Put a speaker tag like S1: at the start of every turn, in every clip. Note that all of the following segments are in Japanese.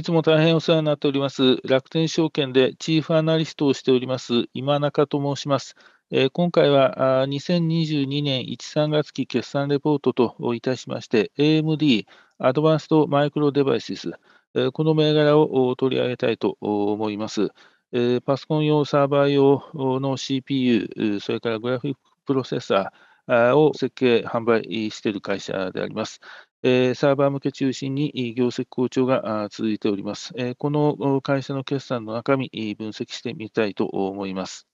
S1: いつも大変お世話になっております、楽天証券でチーフアナリストをしております、今中と申します。えー、今回は2022年1、3月期決算レポートといたしまして、AMD、アドバンスドマイクロデバイシス、えー、この銘柄を取り上げたいと思います。えー、パソコン用、サーバー用の CPU、それからグラフィックプロセッサーを設計、販売している会社であります。サーバー向け中心に業績好調が続いております。この会社の決算の中身、分析してみたいと思います。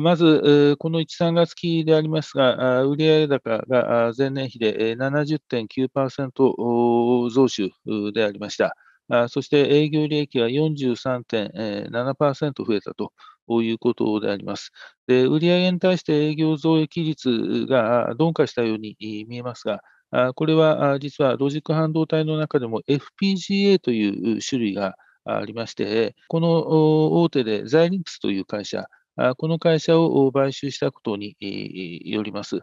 S1: まず、この1、3月期でありますが、売上高が前年比で70.9%増収でありました。そして営業利益は43.7%増えたということであります。で売上に対して営業増益率が鈍化したように見えますが、これは実はロジック半導体の中でも FPGA という種類がありまして、この大手でザイリンクスという会社、この会社を買収したことによります。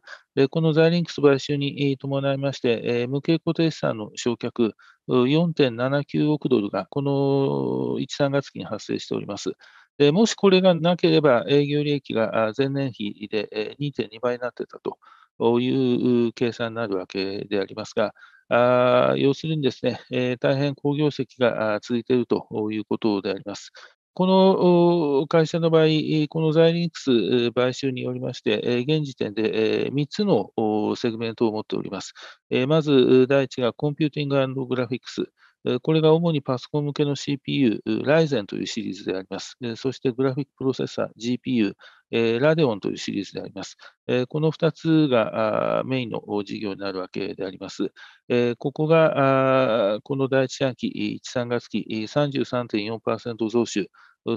S1: このザイリンクス買収に伴いまして、無形固定資産の償却4.79億ドルがこの1、3月期に発生しております。もしこれがなければ営業利益が前年比で2.2倍になってたと。という計算になるわけでありますが、あ要するにですね、えー、大変好業績が続いているということであります。この会社の場合、このザイリンクス買収によりまして、現時点で3つのセグメントを持っております。まず、第1がコンピューティンググラフィックス。これが主にパソコン向けの CPU、Ryzen というシリーズであります。そしてグラフィックプロセッサー、GPU、えー、ラデオンというシリーズであります。えー、この2つがメインの事業になるわけであります。えここがこの第1四半期、1、3月期33.4%増収、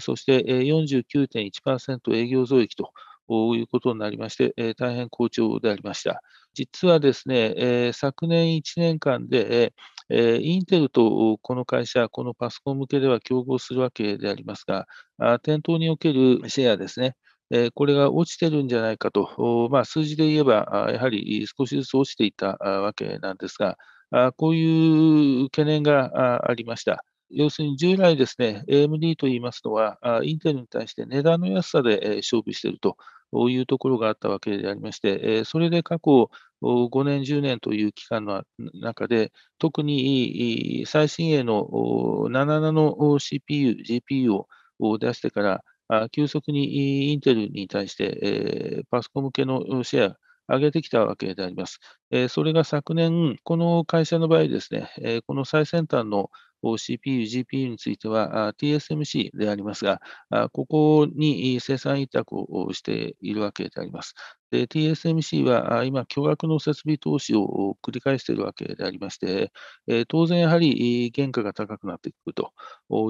S1: そして49.1%営業増益と。いうことになりまして、大変好調でありました。実はですね、昨年1年間で、インテルとこの会社、このパソコン向けでは競合するわけでありますが、店頭におけるシェアですね、これが落ちてるんじゃないかと、まあ、数字で言えば、やはり少しずつ落ちていたわけなんですが、こういう懸念がありました。要するに従来ですね、AMD といいますのは、インテルに対して値段の安さで勝負しているというところがあったわけでありまして、それで過去5年、10年という期間の中で、特に最新鋭の7ナノ CPU、GPU を出してから、急速にインテルに対して、えパソコン向けのシェア、上げてきたわけであります。それが昨年、この会社の場合ですね、この最先端の CPU、GPU については TSMC でありますが、ここに生産委託をしているわけであります。TSMC は今、巨額の設備投資を繰り返しているわけでありまして、当然やはり原価が高くなってくると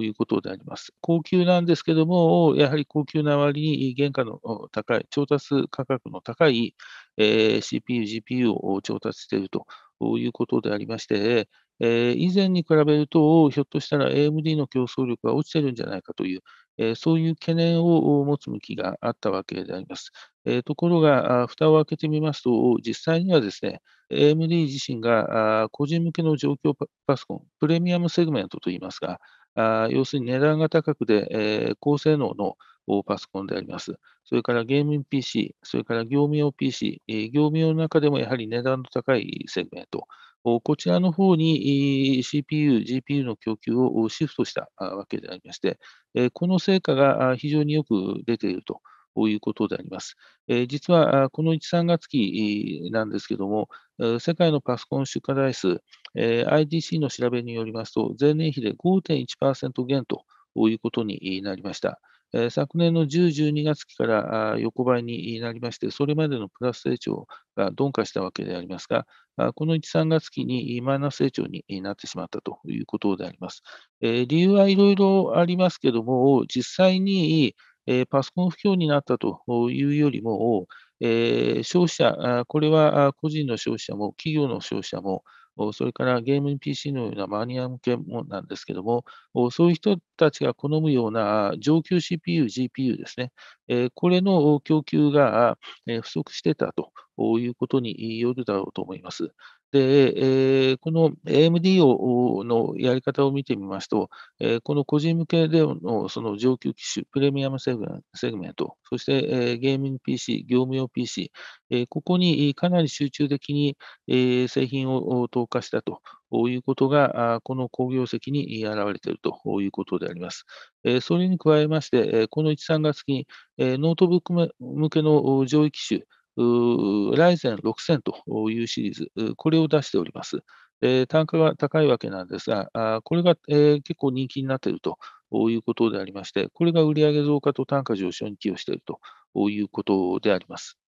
S1: いうことであります。高級なんですけども、やはり高級な割に原価の高い、調達価格の高い CPU、GPU を調達していると。いうことでありまして、え以前に比べると、ひょっとしたら AMD の競争力が落ちてるんじゃないかという、えそういう懸念を持つ向きがあったわけであります。えところが、蓋を開けてみますと、実際にはですね、AMD 自身が個人向けの状況パソコン、プレミアムセグメントといいますが、要するに値段が高くで高性能のパソコンであります。それからゲーム PC、それから業務用 PC、業務用の中でもやはり値段の高いセグメント、こちらの方に CPU、GPU の供給をシフトしたわけでありまして、この成果が非常によく出ているということであります。実はこの1、3月期なんですけども、世界のパソコン出荷台数、IDC の調べによりますと、前年比で5.1%減ということになりました。昨年の10、12月期から横ばいになりまして、それまでのプラス成長が鈍化したわけでありますが、この1、3月期にマイナス成長になってしまったということであります。理由はいろいろありますけども、実際にパソコン不況になったというよりも、消費者、これは個人の消費者も企業の消費者も、それからゲーム PC のようなマニア向けもなんですけども、そういう人たちが好むような上級 CPU、GPU ですね、これの供給が不足してたということによるだろうと思います。で、えー、この AMD をのやり方を見てみますと、えー、この個人向けでのその上級機種、プレミアムセグメント、そして、えー、ゲーミング PC、業務用 PC、えー、ここにかなり集中的に、えー、製品を投下したということが、この工業績に現れているということであります。それに加えまして、この1、3月期にノートブック向けの上位機種、ライゼン6000というシリーズ、これを出しております。単価が高いわけなんですが、これが結構人気になっているということでありまして、これが売上増加と単価上昇に寄与しているということであります。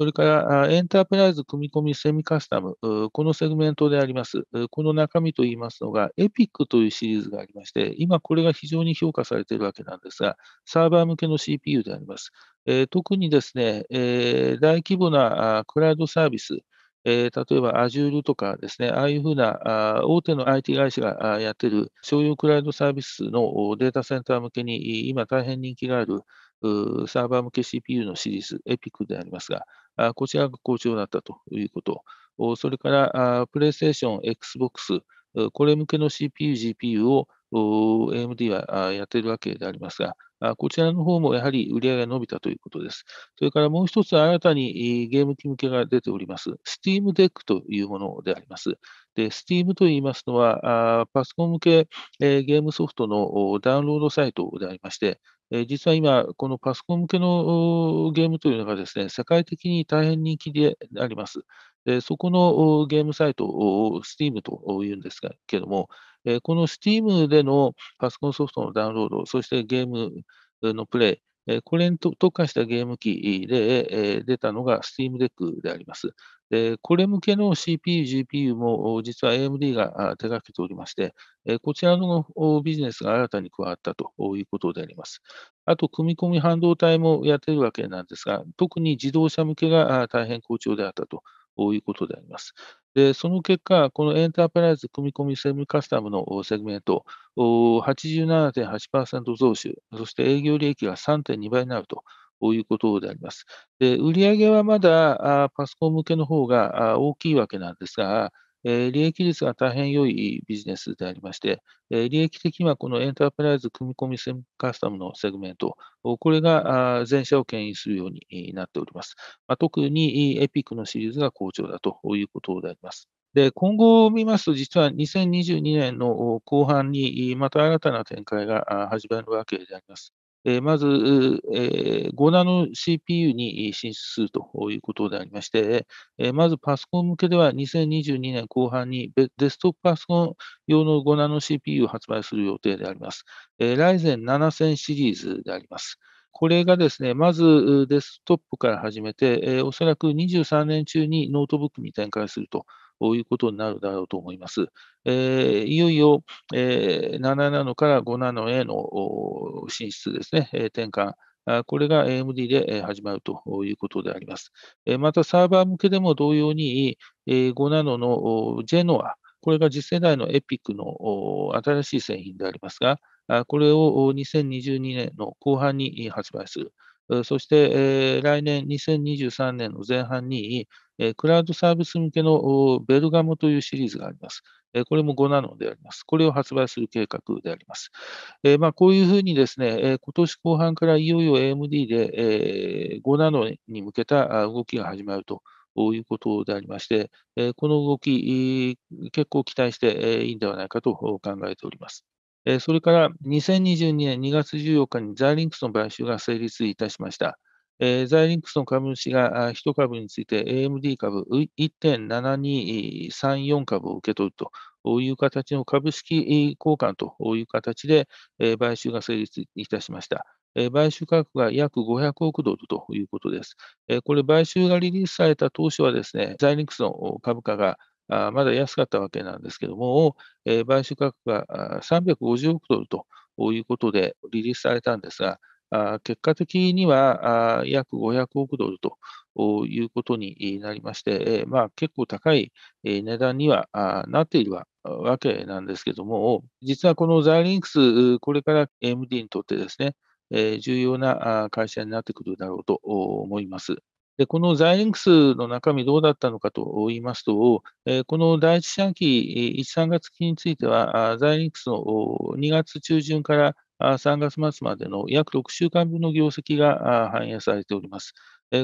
S1: それからエンタープライズ組み込みセミカスタム、このセグメントであります。この中身といいますのが、エピックというシリーズがありまして、今これが非常に評価されているわけなんですが、サーバー向けの CPU であります。え特にですね、え大規模なクラウドサービス、え例えば Azure とかですね、ああいうふうなあ大手の IT 会社がやっている商用クラウドサービスのデータセンター向けに今大変人気があるサーバー向け CPU のシリーズ、EPIC でありますが、こちらが好調だったということ、それからプレイステーション、Xbox、これ向けの CPU、GPU を AMD はやっているわけでありますが、こちらの方もやはり売り上げが伸びたということです。それからもう一つ新たにゲーム機向けが出ております、SteamDeck というものであります。で、Steam といいますのは、あパソコン向け、えー、ゲームソフトのダウンロードサイトでありまして、えー、実は今、このパソコン向けのゲームというのがですね、世界的に大変人気であります。でそこのゲームサイトを Steam というんですけども、えこの Steam でのパソコンソフトのダウンロード、そしてゲームのプレイ、これに特化したゲーム機で出たのが SteamDeck であります。で、これ向けの CPU、GPU も実は AMD が手掛けておりまして、こちらのビジネスが新たに加わったということであります。あと、組み込み半導体もやっているわけなんですが、特に自動車向けが大変好調であったということであります。で、その結果、このエンタープライズ組み込みセミカスタムのセグメント、87.8%増収、そして営業利益が3.2倍になるとこういうことであります。で売上はまだパソコン向けの方が大きいわけなんですが、利益率が大変良いビジネスでありまして、利益的にはこのエンタープライズ組み込みセカスタムのセグメント、これが全社を牽引するようになっております。特にエピックのシリーズが好調だということであります。で今後を見ますと、実は2022年の後半にまた新たな展開が始まるわけであります。えまず、えー、5ナノ CPU に進出するということでありまして、えまずパソコン向けでは2022年後半にデスクトップパソコン用の5ナノ CPU を発売する予定であります。えー、ライゼン7000シリーズであります。これがですね、まずデスクトップから始めて、えおそらく23年中にノートブックに展開するということになるだろうと思います。えー、いよいよ、えー、7ナノから5ナノへの進出ですね、えー、転換。これが AMD で始まるということであります。またサーバー向けでも同様に5ナノのジェノア、これが次世代のエピックの新しい製品でありますが、これを2022年の後半に発売する。そして来年2023年の前半にえクラウドサービス向けのベルガモというシリーズがあります。これも5ナノであります。これを発売する計画であります。えまあ、こういうふうにですね、え今年後半からいよいよ AMD で、え5ナノに向けた動きが始まるということでありまして、えこの動き、結構期待していいんではないかと考えております。えそれから2022年2月14日にザーリンクスの買収が成立いたしました。えー、ザイリンクスの株主が1株について AMD 株1.7234株を受け取るという形の株式交換という形で、えー、買収が成立いたしました。買収価格が約500億ドルということです。これ、買収がリリースされた当初はですね、ザイリンクスの株価がまだ安かったわけなんですけども、買収価格が350億ドルということでリリースされたんですが、結果的には約500億ドルということになりまして、まあ、結構高い値段にはなっているわけなんですけども、実はこのザイリンクス、これから MD にとってですね、重要な会社になってくるだろうと思います。でこのザイリンクスの中身どうだったのかと言いますと、この第一四半期、1、3月期については、ザイリンクスの2月中旬から3月末までの約6週間分の業績が反映されております。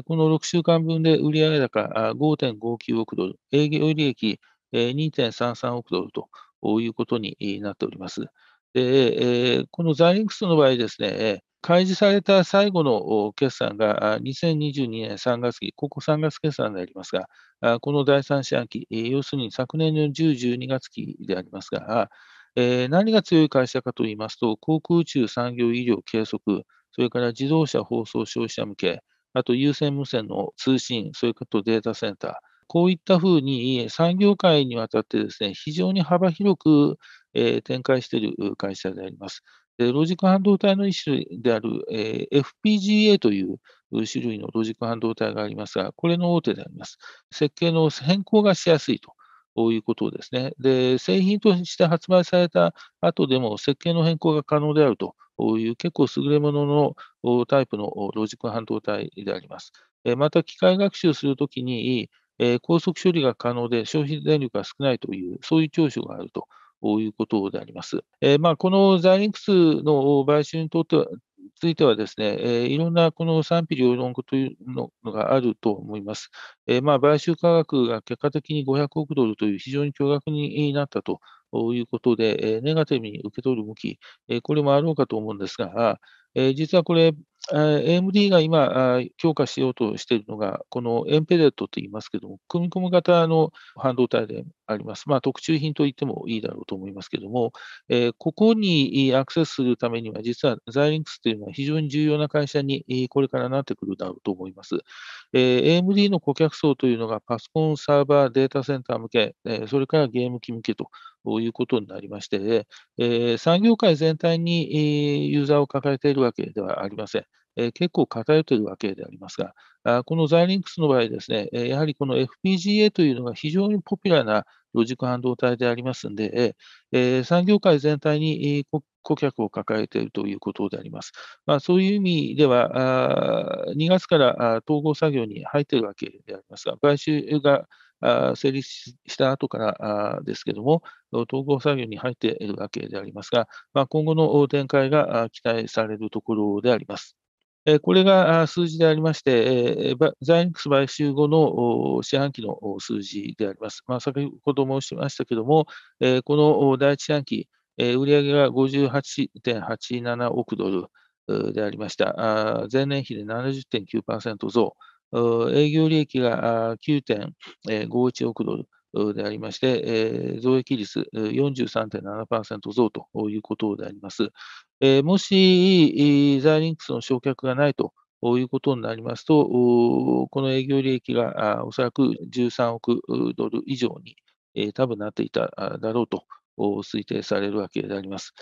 S1: この6週間分で売上高5.59億ドル、営業利益2.33億ドルということになっております。このザイリンクスの場合ですね、開示された最後の決算が2022年3月期、ここ3月決算でありますが、この第3四半期、要するに昨年の10、12月期でありますが、えー、何が強い会社かといいますと、航空宇宙、産業、医療、計測、それから自動車、放送、消費者向け、あと有線無線の通信、それからデータセンター、こういったふうに産業界にわたってですね、非常に幅広く、えー、展開している会社であります。ロジック半導体の一種である、えー、FPGA という種類のロジック半導体がありますが、これの大手であります。設計の変更がしやすいと。こういうことですね。で、製品として発売された後でも設計の変更が可能であるという結構優れもののタイプのロジック半導体であります。また、機械学習するときに高速処理が可能で消費電力が少ないという、そういう長所があると。いうことであります。えまあ、このザリンクスの買収にとってついてはですね、えー、いろんなこの賛否両論というのがあると思います。えー、まあ、買収価額が結果的に500億ドルという非常に巨額になったということで、えー、ネガティブに受け取る向き、えこれもあろうかと思うんですが、えー、実はこれ、AMD が今、強化しようとしているのが、このエンペレットといいますけども、組み込む型の半導体であります。まあ、特注品と言ってもいいだろうと思いますけども、えー、ここにアクセスするためには、実はザイリンクスというのは非常に重要な会社にこれからなってくるだろうと思います。えー、AMD の顧客層というのが、パソコン、サーバー、データセンター向け、えー、それからゲーム機向けということになりまして、え産業界全体にユーザーを抱えているわけではありません。結構偏っているわけでありますが、このザイリンクスの場合ですね、やはりこの FPGA というのが非常にポピュラーなロジック半導体でありますので、産業界全体に顧客を抱えているということであります。まあ、そういう意味では、2月から統合作業に入っているわけでありますが、買収が成立した後からですけども、統合作業に入っているわけでありますが、ま今後の展開が期待されるところであります。これが数字でありまして、ザインクス買収後の四半期の数字であります。まあ、先ほど申しましたけども、この第一四半期、売上が58.87億ドルでありました。前年比で70.9%増。営業利益が9.51億ドル。でありまして、増益率43.7%増ということであります。もし、ザイリンクスの焼却がないということになりますと、この営業利益がおそらく13億ドル以上に、多分なっていただろうと推定されるわけであります。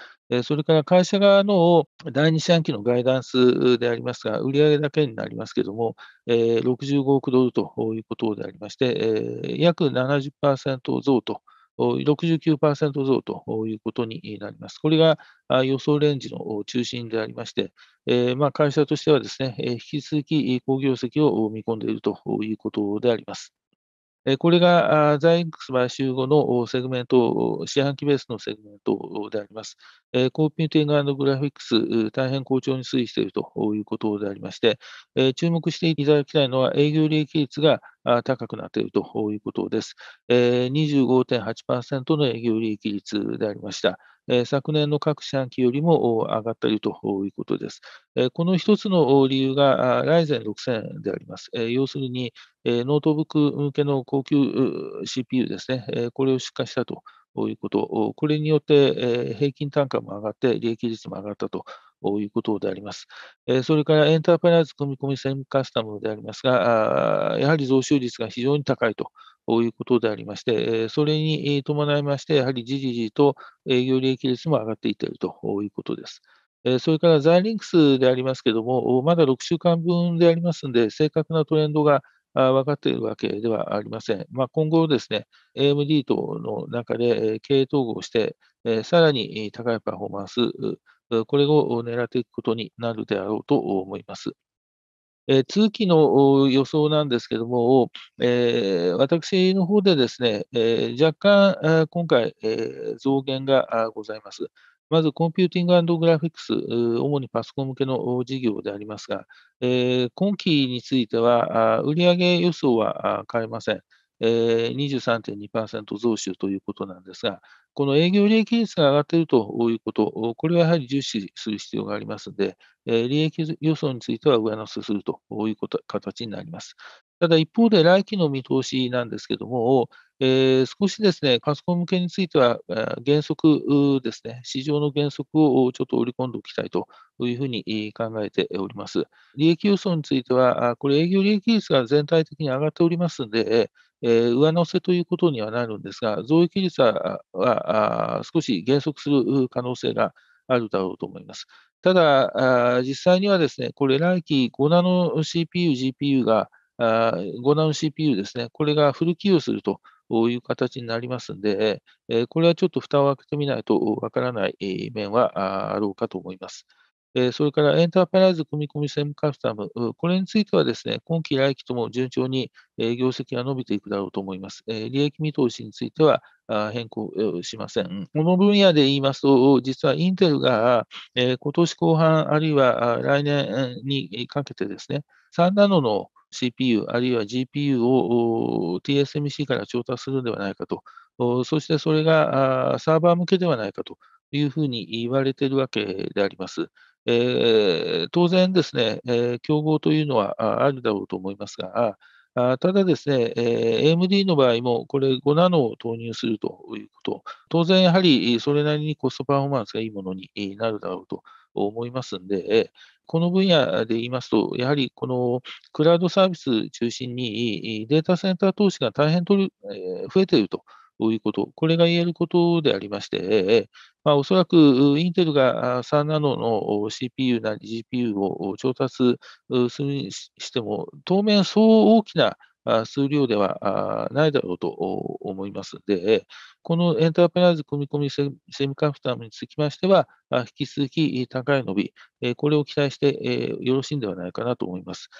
S1: それから会社側の第2四半期のガイダンスでありますが、売上だけになりますけれども、65億ドルということでありまして、約70%増と。69%増ということになります。これが予想レンジの中心でありまして、えー、まあ会社としてはですね、引き続き好業績を見込んでいるということであります。これがザインクス買収後のセグメント、四半期ベースのセグメントであります。コンピューティンググラフィックス、大変好調に推移しているということでありまして、注目していただきたいのは営業利益率が高くなっているということです。25.8%の営業利益率でありました。昨年の各四半期よりも上がっているということです。この一つの理由が、ライゼン6000であります。要するに、ノートブック向けの高級 CPU ですね、これを出荷したということ、これによって、平均単価も上がって、利益率も上がったと。いうことであります。それからエンタープライズ組み込みセ務カスタムでありますが、やはり増収率が非常に高いということでありまして、それに伴いまして、やはりじりじりと営業利益率も上がっていっているということです。それからザイリンクスでありますけれども、まだ6週間分でありますので、正確なトレンドが分かっているわけではありません。まあ、今後ですね、AMD 等の中で経営統合して、さらに高いパフォーマンス、これを狙っていくことになるであろうと思います。え通期の予想なんですけども、え私の方でですね、え若干今回、え増減がございます。まずコンピューティンググラフィックス、主にパソコン向けの事業でありますが、今期については売上予想は変えません。えー、23.2%増収ということなんですが、この営業利益率が上がっているということ、これはやはり重視する必要がありますので、え利益予想については上乗せするということ形になります。ただ一方で来期の見通しなんですけども、えー、少しですね、パソコン向けについては、原則ですね、市場の原則をちょっと織り込んでおきたいというふうに考えております。利益予想については、これ営業利益率が全体的に上がっておりますので、えー、上乗せということにはなるんですが、増益率はは少し減速する可能性があるだろうと思います。ただ、実際にはですね、これ来期5ナノ CPU、GPU が、5ナノ CPU ですね、これがフル寄与するという形になりますので、これはちょっと蓋を開けてみないとわからない面はあろうかと思います。それからエンタープライズ組み込みセムカスタム、これについてはですね、今期来期とも順調に業績が伸びていくだろうと思います。利益見通しについては変更しません。この分野で言いますと、実はインテルが今年後半あるいは来年にかけてですね、3ナノの CPU あるいは GPU を TSMC から調達するのではないかと、そしてそれがサーバー向けではないかというふうに言われているわけであります。えー、当然ですね、えー、競合というのはあるだろうと思いますが、あただですね、えー、AMD の場合も、これ5ナノを投入するということ、当然やはりそれなりにコストパフォーマンスがいいものになるだろうと思いますんで、この分野で言いますと、やはりこのクラウドサービス中心にデータセンター投資が大変取る、増えているということ、これが言えることでありまして、まあ、おそらくインテルが3ナノの CPU なり GPU を調達するにしても、当面、そう大きな数量ではないだろうと思いますので、このエンタープライズ組み込みセミカンタムにつきましては、引き続き高い伸び、これを期待してよろしいんではないかなと思います。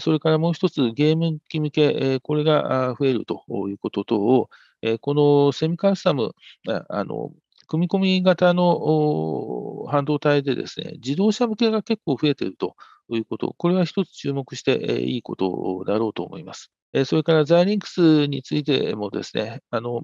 S1: それからもう一つ、ゲーム機向け、これが増えるということと、えこのセミカスタム、あの組み込み型の半導体でですね、自動車向けが結構増えているということ、これは一つ注目していいことだろうと思います。それからザイリンクスについてもですね、あの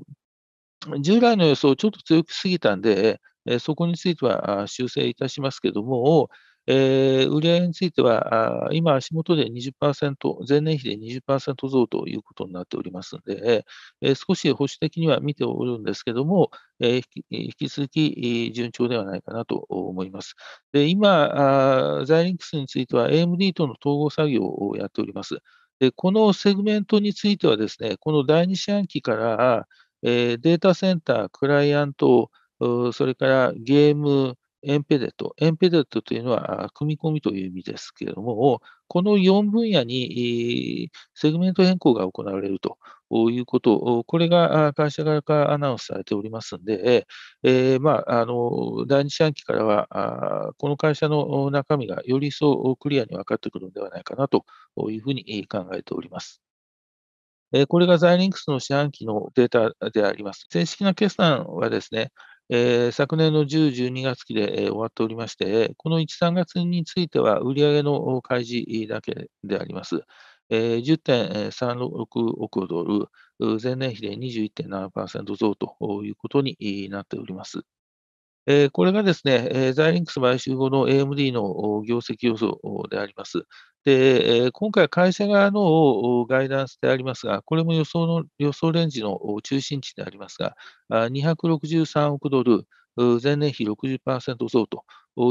S1: 従来の予想、ちょっと強くすぎたんで、そこについては修正いたしますけども、えー、売上については、今、足元で20%、前年比で20%増ということになっておりますので、えー、少し保守的には見ておるんですけども、えー、引き続き順調ではないかなと思います。で今、ザイリンクスについては AMD との統合作業をやっております。でこのセグメントについてはですね、この第2四半期から、えデータセンター、クライアント、それからゲーム、エンペデット。エンペデットというのは、組み込みという意味ですけれども、この4分野にセグメント変更が行われるということ、これが会社側からアナウンスされておりますので、えー、まあ、あの第2四半期からは、この会社の中身がより一層クリアに分かってくるのではないかなというふうに考えております。これがザイリンクスの四半期のデータであります。正式な決算はですね、えー、昨年の10、12月期で、えー、終わっておりまして、この1、3月については売上の開示だけであります。えー、10.36億ドル、前年比で21.7%増ということになっております。これがですね、ザイリンクス買収後の AMD の業績予想であります。で、今回会社側のガイダンスでありますが、これも予想の予想レンジの中心値でありますが、263億ドル、前年比60%増と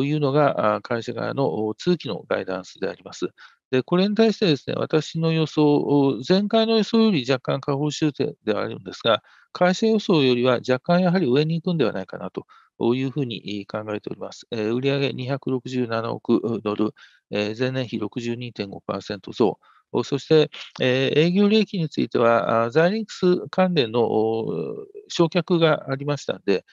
S1: いうのが会社側の通期のガイダンスであります。でこれに対してですね、私の予想、前回の予想より若干下方修正ではあるんですが、会社予想よりは若干やはり上に行くんではないかなとというふうに考えております。売上267億ドル、前年比62.5%増。そして、営業利益については、ザイリンクス関連の償却がありましたので、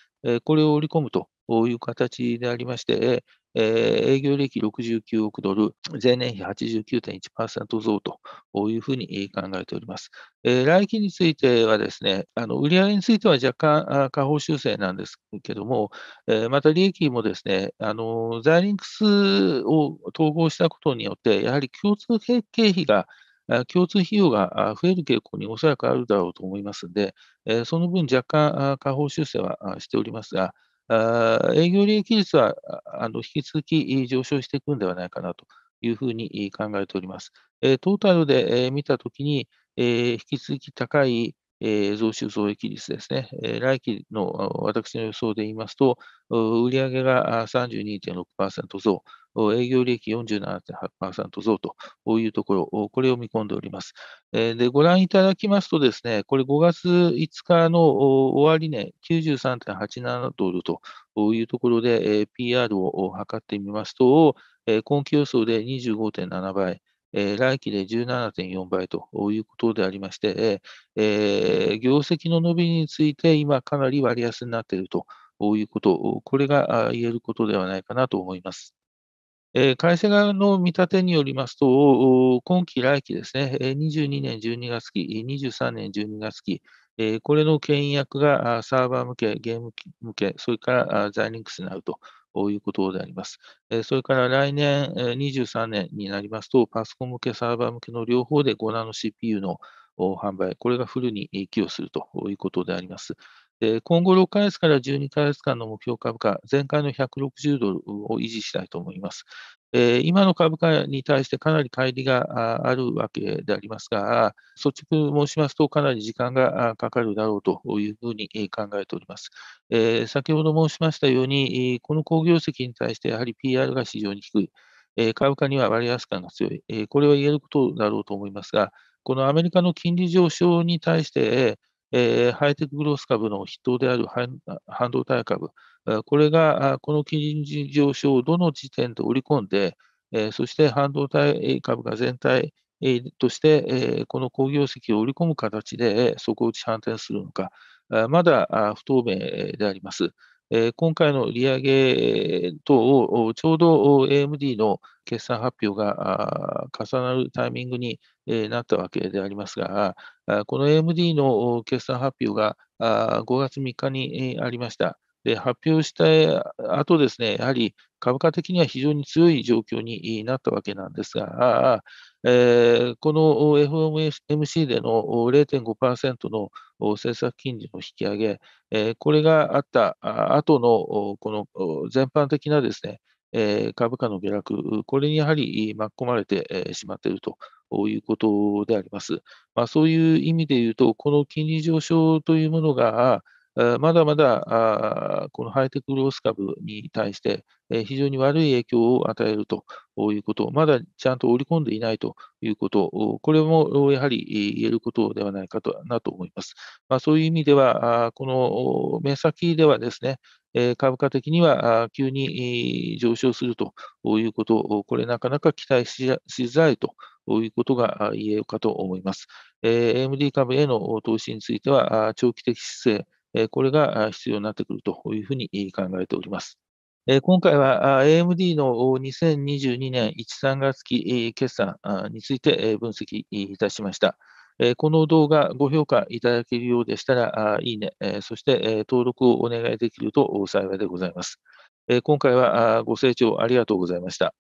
S1: これを織り込むという形でありまして、えー、営業利益69億ドル、前年比89.1%増というふうに考えております。えー、来期についてはですね、あの売上については若干下方修正なんですけども、えー、また利益もですね、あのザイリンクスを統合したことによって、やはり共通経費が共通費用が増える傾向におそらくあるだろうと思いますので、その分若干下方修正はしておりますが、営業利益率はあの引き続き上昇していくんではないかなというふうに考えております。トータルで見たときに、引き続き高い増収増益率ですね。来期の私の予想で言いますと、売上が32.6%増、営業利益47.8%増というところ、これを見込んでおります。でご覧いただきますとですね、これ5月5日の終値、ね、93.87ドルというところで、PR を測ってみますと、今期予想で25.7倍、来期で17.4倍ということでありまして、業績の伸びについて今かなり割安になっているということ、これが言えることではないかなと思います。会社側の見立てによりますと、今期来期ですね、22年12月期、23年12月期、これの牽引役がサーバー向け、ゲーム向け、それからザイリンクスになるということであります。それから来年23年になりますと、パソコン向け、サーバー向けの両方で5ナノ CPU の販売、これがフルに寄与するということであります。今後6ヶ月から12ヶ月間の目標株価、前回の160ドルを維持したいと思います。今の株価に対してかなり乖離があるわけでありますが、率直申しますと、かなり時間がかかるだろうというふうに考えております。先ほど申しましたように、この好業績に対してやはり PR が非常に低い、株価には割安感が強い、これは言えることだろうと思いますが、このアメリカの金利上昇に対して、えー、ハイテクグロース株の筆頭である半導体株、これがこの金利上昇をどの時点で織り込んで、えー、そして半導体株が全体として、えー、この好業績を織り込む形で底打ち反転するのか、まだ不透明であります。え今回の利上げ等をちょうど AMD の決算発表が重なるタイミングになったわけでありますが、この AMD の決算発表が5月3日にありました。で発表した後ですね、やはり株価的には非常に強い状況になったわけなんですが、えー、この FOMC での0.5%の政策金利の引き上げ、えー、これがあった後のこの全般的なですね、えー、株価の下落、これにやはり巻き込まれてしまっているということであります。まあ、そういう意味で言うと、この金利上昇というものが、まだまだこのハイテクグロース株に対して非常に悪い影響を与えるということ、まだちゃんと織り込んでいないということ、これもやはり言えることではないかとなと思います。まあ、そういう意味では、この目先ではですね、株価的には急に上昇するということ、これなかなか期待しづらいということが言えるかと思います。AMD 株への投資については、長期的姿勢、これが必要になってくるというふうに考えております。今回は AMD の2022年1、3月期決算について分析いたしました。この動画、ご評価いただけるようでしたら、いいね、そして登録をお願いできると幸いでございます。今回はご清聴ありがとうございました。